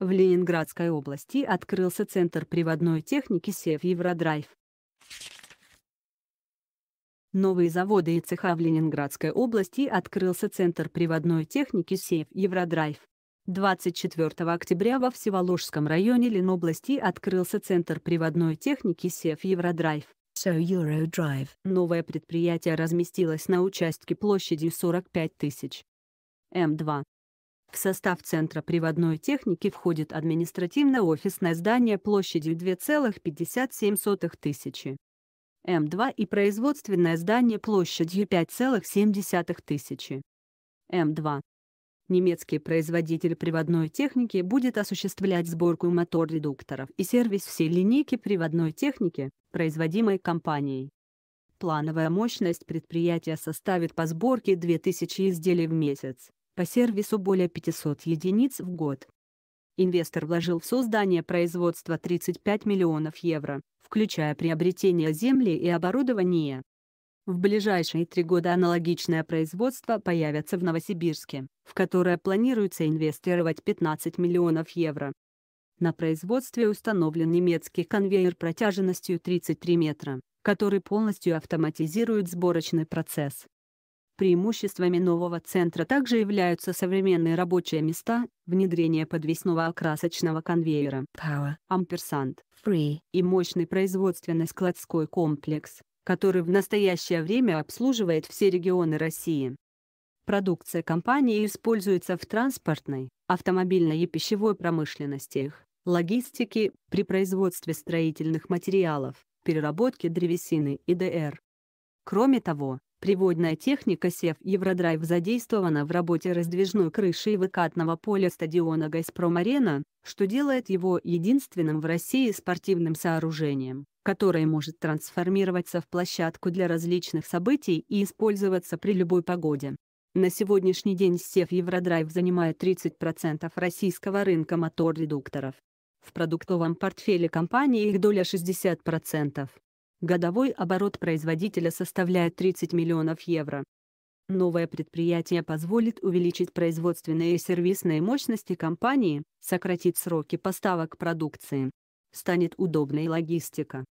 В Ленинградской области открылся Центр приводной техники «Сев Евродрайв». Новые заводы и цеха в Ленинградской области открылся Центр приводной техники Сев Евродрайв». 24 октября во Всеволожском районе Ленобласти открылся Центр приводной техники Сев Евродрайв». So Eurodrive. Новое предприятие разместилось на участке площадью 45 тысяч. М2. В состав Центра приводной техники входит административно-офисное здание площадью 2,57 тысячи. М2 и производственное здание площадью 5,7 тысячи. М2. Немецкий производитель приводной техники будет осуществлять сборку мотор-редукторов и сервис всей линейки приводной техники, производимой компанией. Плановая мощность предприятия составит по сборке 2000 изделий в месяц по сервису более 500 единиц в год. Инвестор вложил в создание производства 35 миллионов евро, включая приобретение земли и оборудования. В ближайшие три года аналогичное производство появится в Новосибирске, в которое планируется инвестировать 15 миллионов евро. На производстве установлен немецкий конвейер протяженностью 33 метра, который полностью автоматизирует сборочный процесс. Преимуществами нового центра также являются современные рабочие места, внедрение подвесного окрасочного конвейера Power, Ampersand, Free и мощный производственно складской комплекс, который в настоящее время обслуживает все регионы России. Продукция компании используется в транспортной, автомобильной и пищевой промышленностях, логистике, при производстве строительных материалов, переработке древесины и ДР. Кроме того, Приводная техника сев Евродрайв задействована в работе раздвижной крыши и выкатного поля стадиона «Газпром-арена», что делает его единственным в России спортивным сооружением, которое может трансформироваться в площадку для различных событий и использоваться при любой погоде. На сегодняшний день сев Евродрайв занимает 30% российского рынка мотор-редукторов. В продуктовом портфеле компании их доля 60%. Годовой оборот производителя составляет 30 миллионов евро. Новое предприятие позволит увеличить производственные и сервисные мощности компании, сократить сроки поставок продукции. Станет удобной логистика.